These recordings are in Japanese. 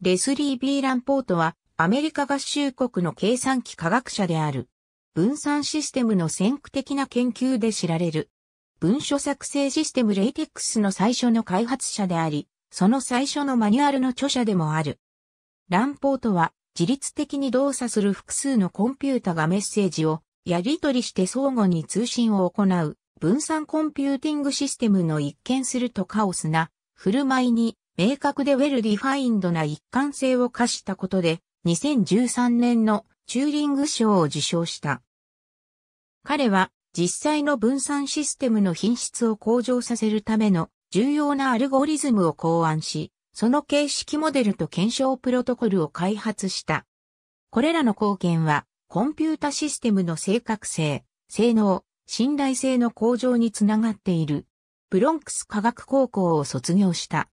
レスリー・ビーランポートは、アメリカ合衆国の計算機科学者である。分散システムの先駆的な研究で知られる。文書作成システムレイテックスの最初の開発者であり、その最初のマニュアルの著者でもある。ランポートは自律的に動作する複数のコンピュータがメッセージをやり取りして相互に通信を行う分散コンピューティングシステムの一見するとカオスな振る舞いに明確でウェルディファインドな一貫性を課したことで、2013年のチューリング賞を受賞した。彼は実際の分散システムの品質を向上させるための重要なアルゴリズムを考案し、その形式モデルと検証プロトコルを開発した。これらの貢献は、コンピュータシステムの正確性、性能、信頼性の向上につながっている。ブロンクス科学高校を卒業した。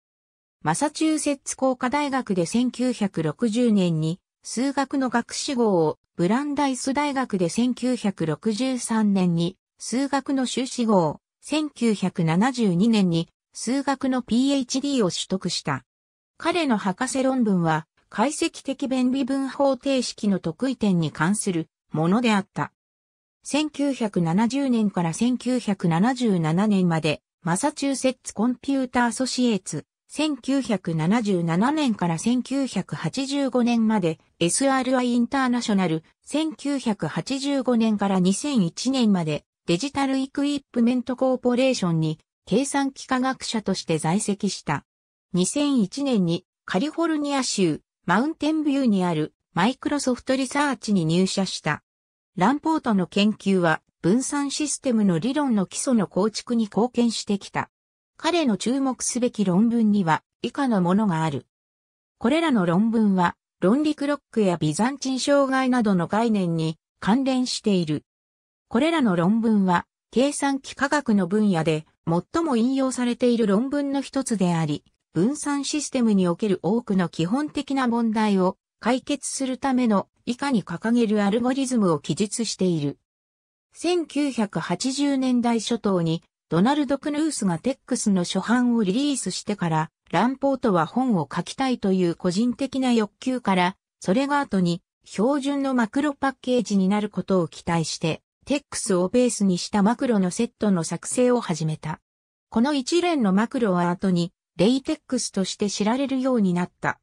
マサチューセッツ工科大学で1960年に数学の学士号を、ブランダイス大学で1963年に数学の修士号を、1972年に数学の PhD を取得した。彼の博士論文は解析的便微分方程式の得意点に関するものであった。1970年から1977年までマサチューセッツコンピューターアソシエーツ1977年から1985年まで SRI インターナショナル、1985年から2001年までデジタルイクイップメントコーポレーションに計算機科学者として在籍した。2001年にカリフォルニア州マウンテンビューにあるマイクロソフトリサーチに入社した。ランポートの研究は分散システムの理論の基礎の構築に貢献してきた。彼の注目すべき論文には以下のものがある。これらの論文は、論理クロックやビザンチン障害などの概念に関連している。これらの論文は、計算機科学の分野で最も引用されている論文の一つであり、分散システムにおける多くの基本的な問題を解決するための以下に掲げるアルゴリズムを記述している。1980年代初頭にドナルド・クヌースがテックスの初版をリリースしてから、ランポートは本を書きたいという個人的な欲求から、それが後に標準のマクロパッケージになることを期待して、テックスをベースにしたマクロのセットの作成を始めた。この一連のマクロは後に、レイテックスとして知られるようになった。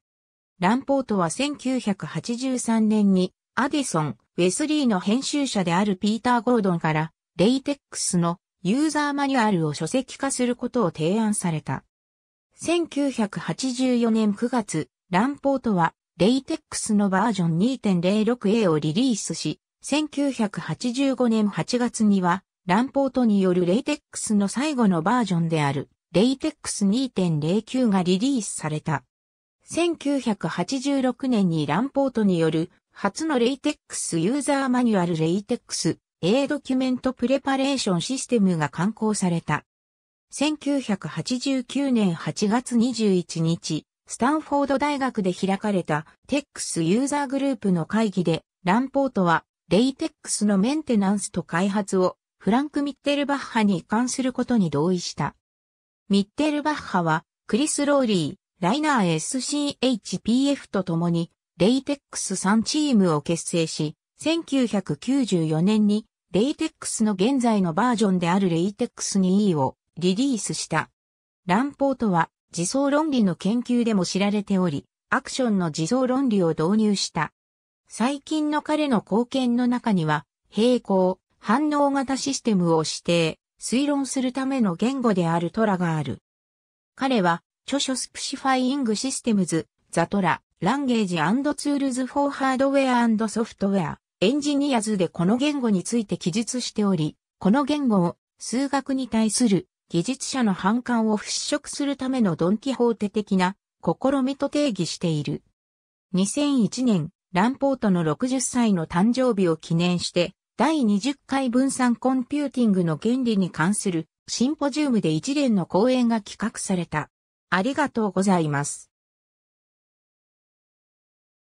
ランポートは1983年に、アディソン、ウェスリーの編集者であるピーター・ゴードンから、レイテックスのユーザーマニュアルを書籍化することを提案された。1984年9月、ランポートは、レイテックスのバージョン 2.06A をリリースし、1985年8月には、ランポートによるレイテックスの最後のバージョンである、レイテックス2.09がリリースされた。1986年にランポートによる初のレイテックスユーザーマニュアルレイテックス A ドキュメントプレパレーションシステムが刊行された。1989年8月21日、スタンフォード大学で開かれたテックスユーザーグループの会議で、ランポートは、レイテックスのメンテナンスと開発をフランク・ミッテルバッハに移管することに同意した。ミッテルバッハは、クリス・ローリー、ライナー SCHPF と共に、レイテックス3チームを結成し、1994年にレイテックスの現在のバージョンであるレイテックス 2E をリリースした。ランポートは自走論理の研究でも知られており、アクションの自走論理を導入した。最近の彼の貢献の中には、平行、反応型システムを指定、推論するための言語であるトラがある。彼は、著書スプシファイングシステムズ、ザトラ、ランゲージツールズフォーハードウェアソフトウェア、エンジニアズでこの言語について記述しており、この言語を数学に対する技術者の反感を払拭するためのドンキホーテ的な試みと定義している。2001年、ランポートの60歳の誕生日を記念して、第20回分散コンピューティングの原理に関するシンポジウムで一連の講演が企画された。ありがとうございます。